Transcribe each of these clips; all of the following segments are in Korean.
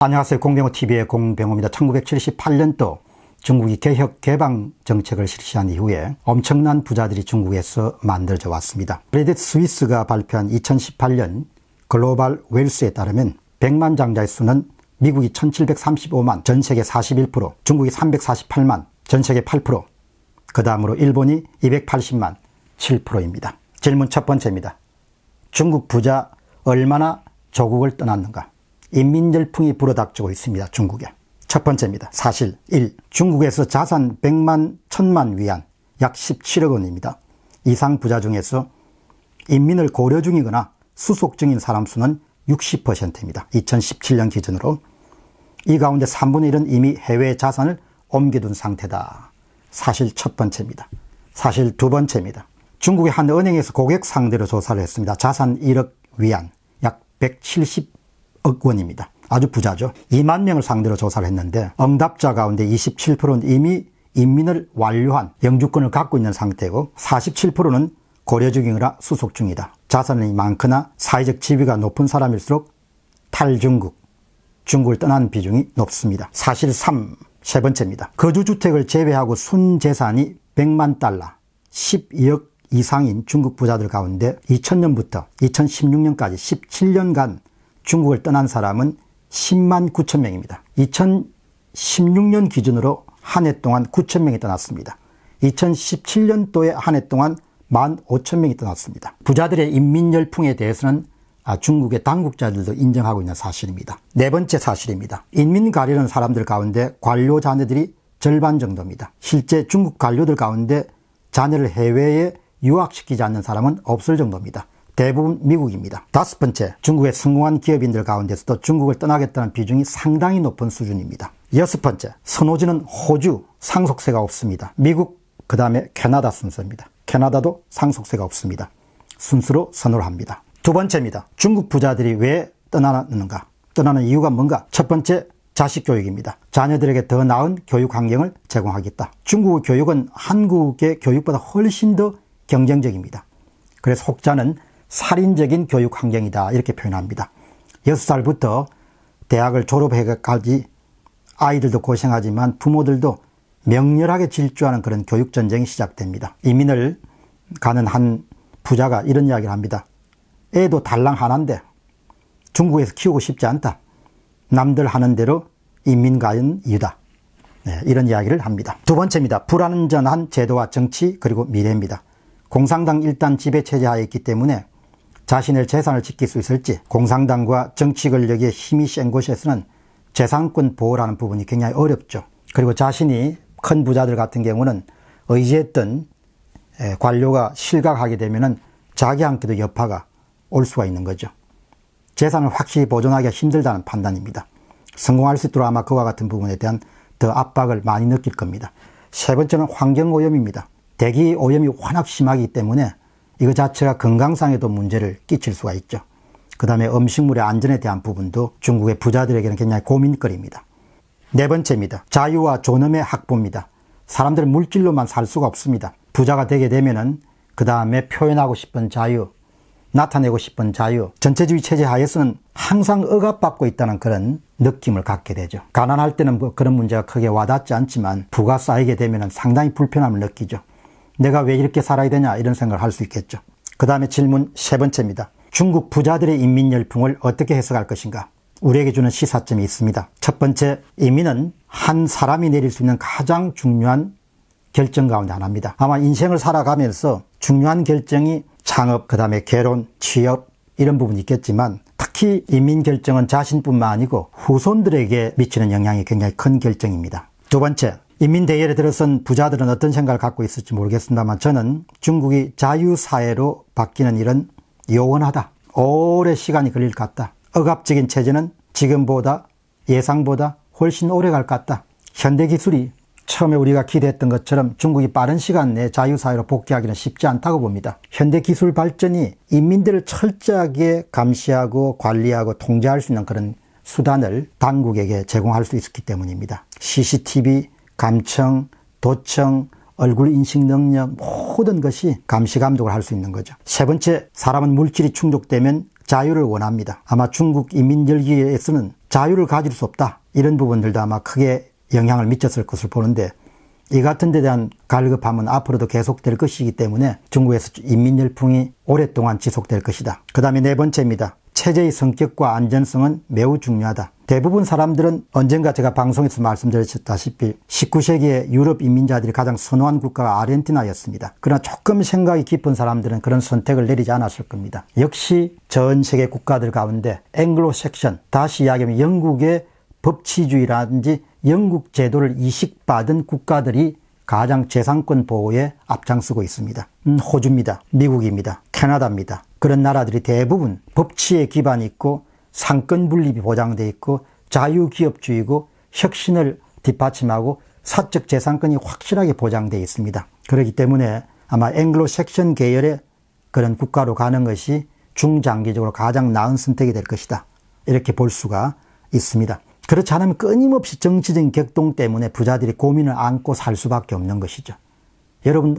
안녕하세요. 공병호TV의 공병호입니다. 1978년도 중국이 개혁 개방 정책을 실시한 이후에 엄청난 부자들이 중국에서 만들어져 왔습니다. 크레딧 스위스가 발표한 2018년 글로벌 웰스에 따르면 100만 장자의 수는 미국이 1735만, 전 세계 41%, 중국이 348만, 전 세계 8%, 그 다음으로 일본이 280만, 7%입니다. 질문 첫 번째입니다. 중국 부자 얼마나 조국을 떠났는가? 인민열풍이 불어닥치고 있습니다. 중국에. 첫 번째입니다. 사실 1. 중국에서 자산 100만 1000만 위안 약 17억 원입니다. 이상 부자 중에서 인민을 고려 중이거나 수속 중인 사람 수는 60%입니다. 2017년 기준으로. 이 가운데 3분의 1은 이미 해외 자산을 옮겨둔 상태다. 사실 첫 번째입니다. 사실 두 번째입니다. 중국의 한 은행에서 고객 상대로 조사를 했습니다. 자산 1억 위안, 약170 1억 원입니다. 아주 부자죠. 2만 명을 상대로 조사를 했는데 응답자 가운데 27%는 이미 인민을 완료한 영주권을 갖고 있는 상태고 47%는 고려 중이거나 수속 중이다. 자산이 많거나 사회적 지위가 높은 사람일수록 탈중국, 중국을 떠난 비중이 높습니다. 사실 3, 세 번째입니다. 거주주택을 제외하고 순재산이 100만 달러, 12억 이상인 중국 부자들 가운데 2000년부터 2016년까지 17년간 중국을 떠난 사람은 10만 9천 명입니다. 2016년 기준으로 한 해 동안 9천 명이 떠났습니다. 2017년도에 한 해 동안 1만 5천 명이 떠났습니다. 부자들의 인민 열풍에 대해서는 아, 중국의 당국자들도 인정하고 있는 사실입니다. 네 번째 사실입니다. 인민 가리는 사람들 가운데 관료 자녀들이 절반 정도입니다. 실제 중국 관료들 가운데 자녀를 해외에 유학시키지 않는 사람은 없을 정도입니다. 대부분 미국입니다. 다섯 번째, 중국의 성공한 기업인들 가운데서도 중국을 떠나겠다는 비중이 상당히 높은 수준입니다. 여섯 번째, 선호지는 호주 상속세가 없습니다. 미국, 그 다음에 캐나다 순서입니다. 캐나다도 상속세가 없습니다. 순수로 선호를 합니다. 두 번째입니다. 중국 부자들이 왜 떠나는가? 떠나는 이유가 뭔가? 첫 번째, 자식 교육입니다. 자녀들에게 더 나은 교육 환경을 제공하겠다. 중국의 교육은 한국의 교육보다 훨씬 더 경쟁적입니다. 그래서 혹자는 살인적인 교육 환경이다 이렇게 표현합니다. 6살부터 대학을 졸업해까지 아이들도 고생하지만 부모들도 명렬하게 질주하는 그런 교육 전쟁이 시작됩니다. 이민을 가는 한 부자가 이런 이야기를 합니다. 애도 달랑 하나인데 중국에서 키우고 싶지 않다. 남들 하는 대로 인민 가는 이유다. 네, 이런 이야기를 합니다. 두 번째입니다. 불안전한 제도와 정치 그리고 미래입니다. 공산당 일단 지배 체제 하에 있기 때문에 자신의 재산을 지킬 수 있을지 공산당과 정치 권력의 힘이 센 곳에서는 재산권 보호라는 부분이 굉장히 어렵죠. 그리고 자신이 큰 부자들 같은 경우는 의지했던 관료가 실각하게 되면은 자기한테도 여파가 올 수가 있는 거죠. 재산을 확실히 보존하기가 힘들다는 판단입니다. 성공할 수 있도록 아마 그와 같은 부분에 대한 더 압박을 많이 느낄 겁니다. 세 번째는 환경오염입니다. 대기오염이 워낙 심하기 때문에 이거 자체가 건강상에도 문제를 끼칠 수가 있죠. 그 다음에 음식물의 안전에 대한 부분도 중국의 부자들에게는 굉장히 고민거리입니다. 네 번째입니다. 자유와 존엄의 확보입니다. 사람들은 물질로만 살 수가 없습니다. 부자가 되게 되면은 그 다음에 표현하고 싶은 자유, 나타내고 싶은 자유, 전체주의 체제 하에서는 항상 억압받고 있다는 그런 느낌을 갖게 되죠. 가난할 때는 뭐 그런 문제가 크게 와닿지 않지만 부가 쌓이게 되면 상당히 불편함을 느끼죠. 내가 왜 이렇게 살아야 되냐 이런 생각을 할 수 있겠죠. 그 다음에 질문 세 번째입니다. 중국 부자들의 인민 열풍을 어떻게 해석할 것인가? 우리에게 주는 시사점이 있습니다. 첫 번째, 인민은 한 사람이 내릴 수 있는 가장 중요한 결정 가운데 하나입니다. 아마 인생을 살아가면서 중요한 결정이 창업, 그 다음에 개론, 취업, 이런 부분이 있겠지만 특히 인민 결정은 자신뿐만 아니고 후손들에게 미치는 영향이 굉장히 큰 결정입니다. 두 번째, 인민대열에 들어선 부자들은 어떤 생각을 갖고 있을지 모르겠습니다만 저는 중국이 자유사회로 바뀌는 일은 요원하다. 오래 시간이 걸릴 것 같다. 억압적인 체제는 지금보다 예상보다 훨씬 오래 갈 것 같다. 현대기술이 처음에 우리가 기대했던 것처럼 중국이 빠른 시간 내에 자유사회로 복귀하기는 쉽지 않다고 봅니다. 현대기술 발전이 인민들을 철저하게 감시하고 관리하고 통제할 수 있는 그런 수단을 당국에게 제공할 수 있었기 때문입니다. CCTV, 감청, 도청, 얼굴 인식 능력 모든 것이 감시 감독을 할 수 있는 거죠. 세 번째, 사람은 물질이 충족되면 자유를 원합니다. 아마 중국 인민열기에서는 자유를 가질 수 없다. 이런 부분들도 아마 크게 영향을 미쳤을 것을 보는데 이 같은 데 대한 갈급함은 앞으로도 계속될 것이기 때문에 중국에서 인민열풍이 오랫동안 지속될 것이다. 그 다음에 네 번째입니다. 체제의 성격과 안전성은 매우 중요하다. 대부분 사람들은 언젠가 제가 방송에서 말씀드렸다시피 1 9세기에 유럽 이민자들이 가장 선호한 국가가 아르헨티나였습니다. 그러나 조금 생각이 깊은 사람들은 그런 선택을 내리지 않았을 겁니다. 역시 전 세계 국가들 가운데 앵글로 섹션, 다시 이야기하면 영국의 법치주의라든지 영국 제도를 이식받은 국가들이 가장 재산권 보호에 앞장서고 있습니다. 음, 호주입니다. 미국입니다. 캐나다입니다. 그런 나라들이 대부분 법치에 기반이 있고 상권 분립이 보장돼 있고 자유기업주의고 혁신을 뒷받침하고 사적 재산권이 확실하게 보장돼 있습니다. 그렇기 때문에 아마 앵글로섹션 계열의 그런 국가로 가는 것이 중장기적으로 가장 나은 선택이 될 것이다. 이렇게 볼 수가 있습니다. 그렇지 않으면 끊임없이 정치적인 격동 때문에 부자들이 고민을 안고 살 수밖에 없는 것이죠. 여러분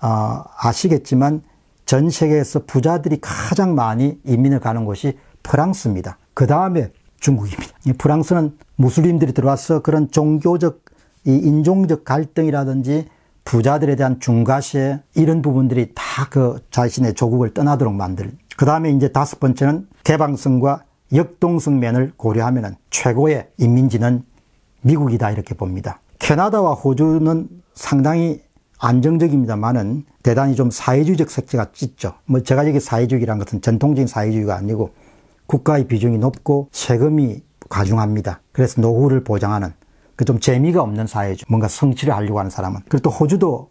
어, 아시겠지만 전 세계에서 부자들이 가장 많이 이민을 가는 곳이 프랑스입니다. 그 다음에 중국입니다. 프랑스는 무슬림들이 들어와서 그런 종교적, 이 인종적 갈등이라든지 부자들에 대한 중과시에 이런 부분들이 다 그 자신의 조국을 떠나도록 만들. 그 다음에 이제 다섯 번째는 개방성과 역동성면을 고려하면 최고의 인민지는 미국이다 이렇게 봅니다. 캐나다와 호주는 상당히 안정적입니다만은 대단히 좀 사회주의적 색채가 찢죠뭐 제가 여기 사회주의란 것은 전통적인 사회주의가 아니고 국가의 비중이 높고 세금이 가중합니다. 그래서 노후를 보장하는 그 좀 재미가 없는 사회죠. 뭔가 성취를 하려고 하는 사람은. 그리고 또 호주도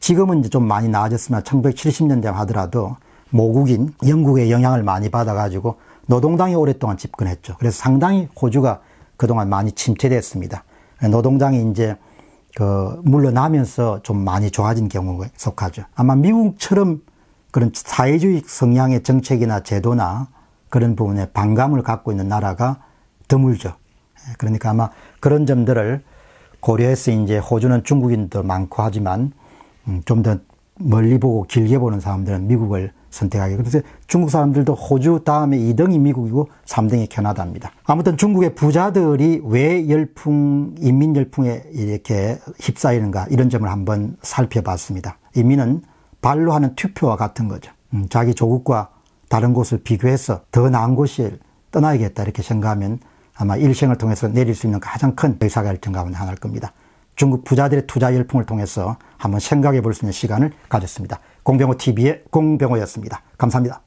지금은 이제 좀 많이 나아졌으나 1970년대 하더라도 모국인 영국의 영향을 많이 받아가지고 노동당이 오랫동안 집권했죠. 그래서 상당히 호주가 그동안 많이 침체됐습니다. 노동당이 이제 그 물러나면서 좀 많이 좋아진 경우에 속하죠. 아마 미국처럼 그런 사회주의 성향의 정책이나 제도나 그런 부분에 반감을 갖고 있는 나라가 드물죠. 예, 그러니까 아마 그런 점들을 고려해서 이제 호주는 중국인도 많고 하지만 음, 좀더 멀리 보고 길게 보는 사람들은 미국을 선택하게. 그래서 중국 사람들도 호주 다음에 2등이 미국이고 3등이 캐나다입니다. 아무튼 중국의 부자들이 왜 열풍, 인민 열풍에 이렇게 휩싸이는가 이런 점을 한번 살펴봤습니다. 인민은 발로 하는 투표와 같은 거죠. 음, 자기 조국과 다른 곳을 비교해서 더 나은 곳을 떠나야겠다 이렇게 생각하면 아마 일생을 통해서 내릴 수 있는 가장 큰 의사결정 가운데 하나일 겁니다. 중국 부자들의 투자 열풍을 통해서 한번 생각해 볼 수 있는 시간을 가졌습니다. 공병호 TV의 공병호였습니다. 감사합니다.